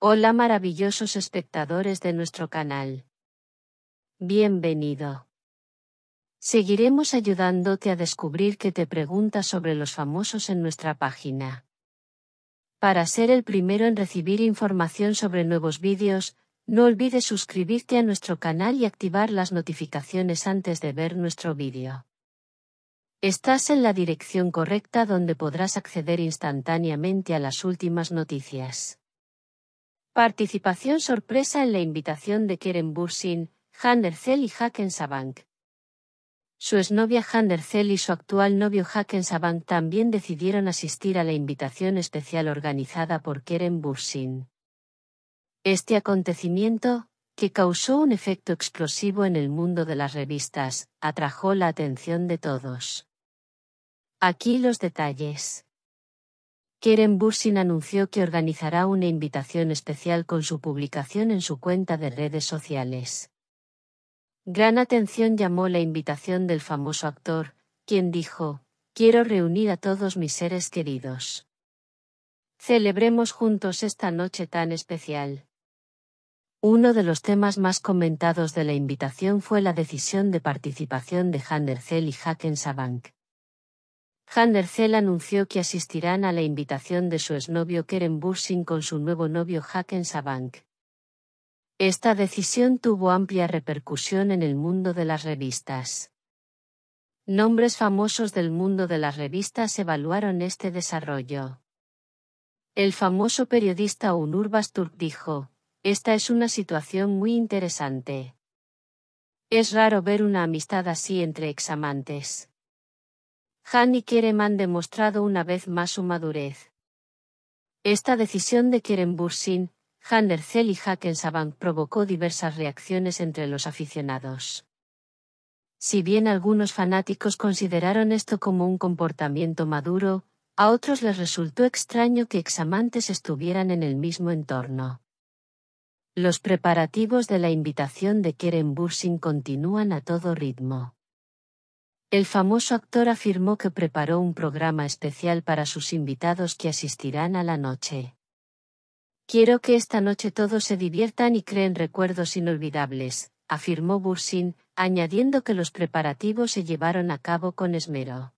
Hola maravillosos espectadores de nuestro canal. Bienvenido. Seguiremos ayudándote a descubrir que te preguntas sobre los famosos en nuestra página. Para ser el primero en recibir información sobre nuevos vídeos, no olvides suscribirte a nuestro canal y activar las notificaciones antes de ver nuestro vídeo. Estás en la dirección correcta donde podrás acceder instantáneamente a las últimas noticias. Participación sorpresa en la invitación de Keren Bursin, Handercel y Haken Su exnovia Handercel y su actual novio Haken también decidieron asistir a la invitación especial organizada por Keren Bursin. Este acontecimiento, que causó un efecto explosivo en el mundo de las revistas, atrajo la atención de todos. Aquí los detalles. Keren Bursin anunció que organizará una invitación especial con su publicación en su cuenta de redes sociales. Gran atención llamó la invitación del famoso actor, quien dijo, Quiero reunir a todos mis seres queridos. Celebremos juntos esta noche tan especial. Uno de los temas más comentados de la invitación fue la decisión de participación de Zell y Haken Sabank. Zell anunció que asistirán a la invitación de su exnovio Keren Bursing con su nuevo novio Haken Sabank. Esta decisión tuvo amplia repercusión en el mundo de las revistas. Nombres famosos del mundo de las revistas evaluaron este desarrollo. El famoso periodista Unur Basturk dijo, esta es una situación muy interesante. Es raro ver una amistad así entre examantes. Han y Kerem han demostrado una vez más su madurez. Esta decisión de Kerem Bursin, Han y Haken provocó diversas reacciones entre los aficionados. Si bien algunos fanáticos consideraron esto como un comportamiento maduro, a otros les resultó extraño que examantes estuvieran en el mismo entorno. Los preparativos de la invitación de Kerem Bursin continúan a todo ritmo. El famoso actor afirmó que preparó un programa especial para sus invitados que asistirán a la noche. Quiero que esta noche todos se diviertan y creen recuerdos inolvidables, afirmó Bursin, añadiendo que los preparativos se llevaron a cabo con esmero.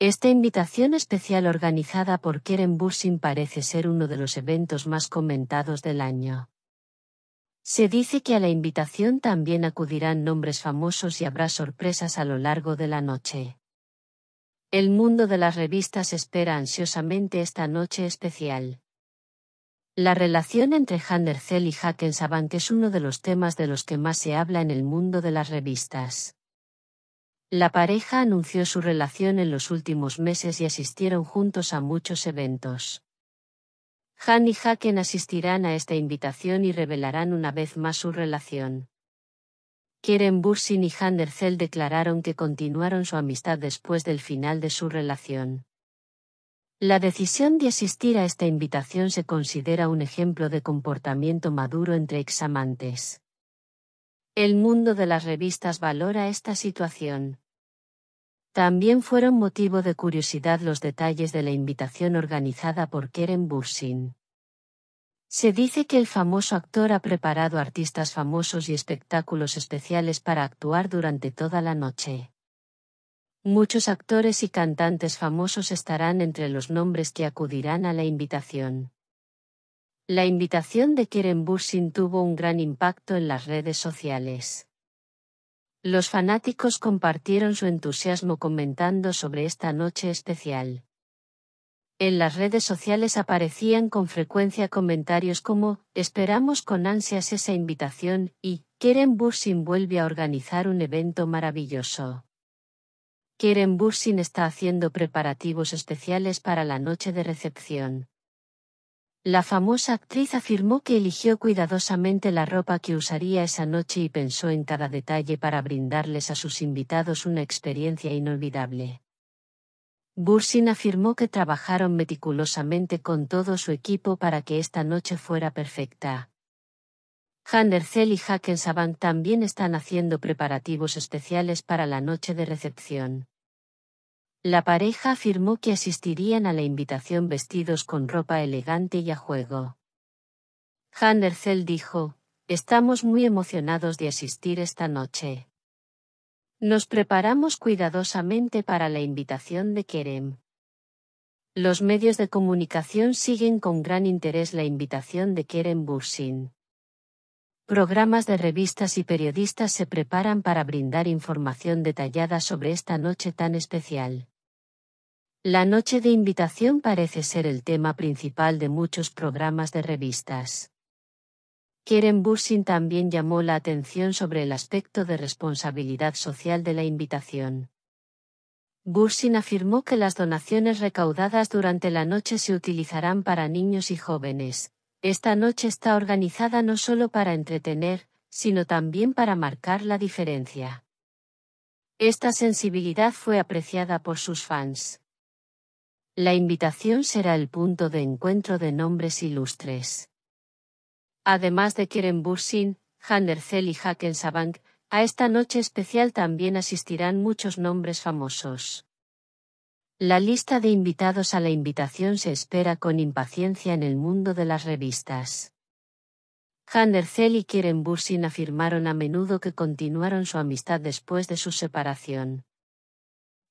Esta invitación especial organizada por Keren Bursin parece ser uno de los eventos más comentados del año. Se dice que a la invitación también acudirán nombres famosos y habrá sorpresas a lo largo de la noche. El mundo de las revistas espera ansiosamente esta noche especial. La relación entre Zell y Haken es uno de los temas de los que más se habla en el mundo de las revistas. La pareja anunció su relación en los últimos meses y asistieron juntos a muchos eventos. Han y Haken asistirán a esta invitación y revelarán una vez más su relación. Kieren Bursin y Han Zell declararon que continuaron su amistad después del final de su relación. La decisión de asistir a esta invitación se considera un ejemplo de comportamiento maduro entre examantes. El mundo de las revistas valora esta situación. También fueron motivo de curiosidad los detalles de la invitación organizada por Keren Bursin. Se dice que el famoso actor ha preparado artistas famosos y espectáculos especiales para actuar durante toda la noche. Muchos actores y cantantes famosos estarán entre los nombres que acudirán a la invitación. La invitación de Keren Bursin tuvo un gran impacto en las redes sociales. Los fanáticos compartieron su entusiasmo comentando sobre esta noche especial. En las redes sociales aparecían con frecuencia comentarios como, esperamos con ansias esa invitación, y, Keren Bursin vuelve a organizar un evento maravilloso. Keren Bursin está haciendo preparativos especiales para la noche de recepción. La famosa actriz afirmó que eligió cuidadosamente la ropa que usaría esa noche y pensó en cada detalle para brindarles a sus invitados una experiencia inolvidable. Bursin afirmó que trabajaron meticulosamente con todo su equipo para que esta noche fuera perfecta. Handercell y Hackensabank también están haciendo preparativos especiales para la noche de recepción. La pareja afirmó que asistirían a la invitación vestidos con ropa elegante y a juego. Handerzell dijo, Estamos muy emocionados de asistir esta noche. Nos preparamos cuidadosamente para la invitación de Kerem. Los medios de comunicación siguen con gran interés la invitación de Kerem Bursin. Programas de revistas y periodistas se preparan para brindar información detallada sobre esta noche tan especial. La noche de invitación parece ser el tema principal de muchos programas de revistas. Kieren Bursin también llamó la atención sobre el aspecto de responsabilidad social de la invitación. Bursin afirmó que las donaciones recaudadas durante la noche se utilizarán para niños y jóvenes, esta noche está organizada no solo para entretener, sino también para marcar la diferencia. Esta sensibilidad fue apreciada por sus fans. La invitación será el punto de encuentro de nombres ilustres. Además de Kieran Bursin, Zell y Hakensabank, a esta noche especial también asistirán muchos nombres famosos. La lista de invitados a la invitación se espera con impaciencia en el mundo de las revistas. Zell y Kieren Bursin afirmaron a menudo que continuaron su amistad después de su separación.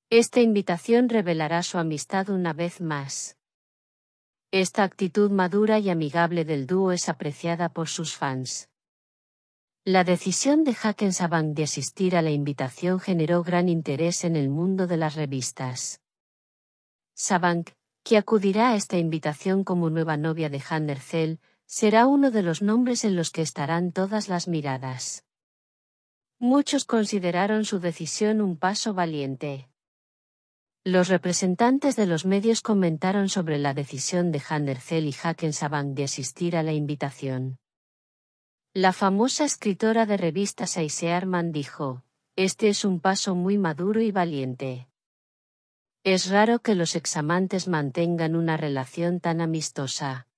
Esta invitación revelará su amistad una vez más. Esta actitud madura y amigable del dúo es apreciada por sus fans. La decisión de Hackensabank de asistir a la invitación generó gran interés en el mundo de las revistas. Sabank, que acudirá a esta invitación como nueva novia de Han será uno de los nombres en los que estarán todas las miradas. Muchos consideraron su decisión un paso valiente. Los representantes de los medios comentaron sobre la decisión de Han y Haken Sabank de asistir a la invitación. La famosa escritora de revistas Aisearman dijo, Este es un paso muy maduro y valiente. Es raro que los examantes mantengan una relación tan amistosa.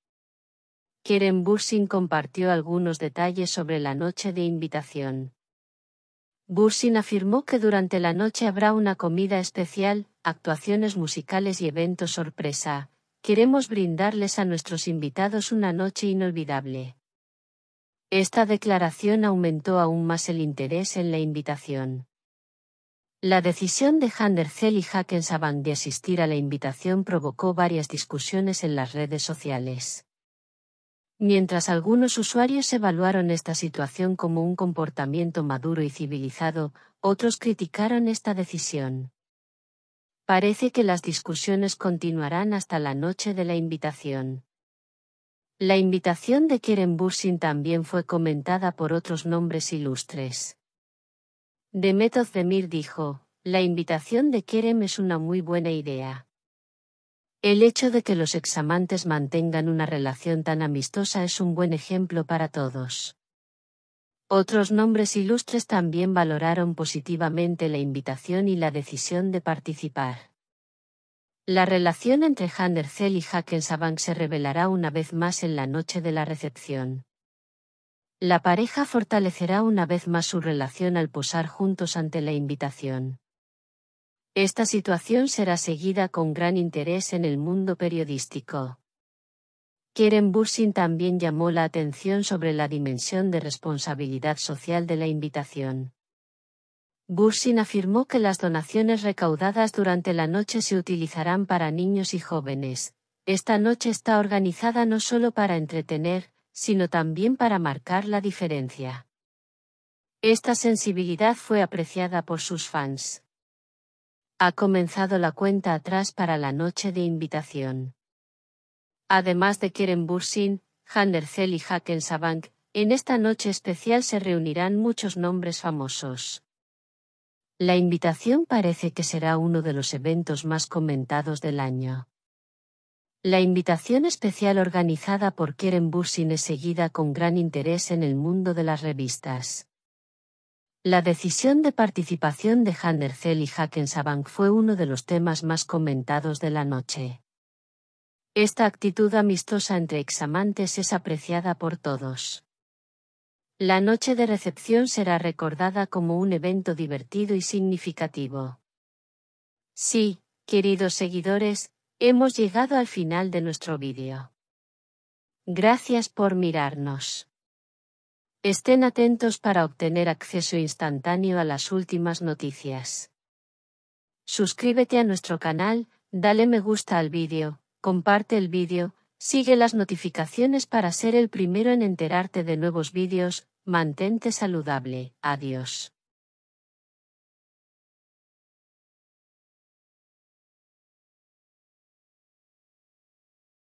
Keren Bursin compartió algunos detalles sobre la noche de invitación. Bursin afirmó que durante la noche habrá una comida especial, actuaciones musicales y eventos sorpresa. Queremos brindarles a nuestros invitados una noche inolvidable. Esta declaración aumentó aún más el interés en la invitación. La decisión de Zell y Hackensaban de asistir a la invitación provocó varias discusiones en las redes sociales. Mientras algunos usuarios evaluaron esta situación como un comportamiento maduro y civilizado, otros criticaron esta decisión. Parece que las discusiones continuarán hasta la noche de la invitación. La invitación de Kieren Bursin también fue comentada por otros nombres ilustres de Özdemir dijo, la invitación de Kerem es una muy buena idea. El hecho de que los examantes mantengan una relación tan amistosa es un buen ejemplo para todos. Otros nombres ilustres también valoraron positivamente la invitación y la decisión de participar. La relación entre Handercel y Hackensabank se revelará una vez más en la noche de la recepción. La pareja fortalecerá una vez más su relación al posar juntos ante la invitación. Esta situación será seguida con gran interés en el mundo periodístico. Keren Bursin también llamó la atención sobre la dimensión de responsabilidad social de la invitación. Bursin afirmó que las donaciones recaudadas durante la noche se utilizarán para niños y jóvenes. Esta noche está organizada no solo para entretener, sino también para marcar la diferencia. Esta sensibilidad fue apreciada por sus fans. Ha comenzado la cuenta atrás para la noche de invitación. Además de Keren Bursin, Zell y Haken en esta noche especial se reunirán muchos nombres famosos. La invitación parece que será uno de los eventos más comentados del año. La invitación especial organizada por Kieren Bursin es seguida con gran interés en el mundo de las revistas. La decisión de participación de Zell y Hackensabank fue uno de los temas más comentados de la noche. Esta actitud amistosa entre examantes es apreciada por todos. La noche de recepción será recordada como un evento divertido y significativo. Sí, queridos seguidores, Hemos llegado al final de nuestro vídeo. Gracias por mirarnos. Estén atentos para obtener acceso instantáneo a las últimas noticias. Suscríbete a nuestro canal, dale me gusta al vídeo, comparte el vídeo, sigue las notificaciones para ser el primero en enterarte de nuevos vídeos, mantente saludable, adiós.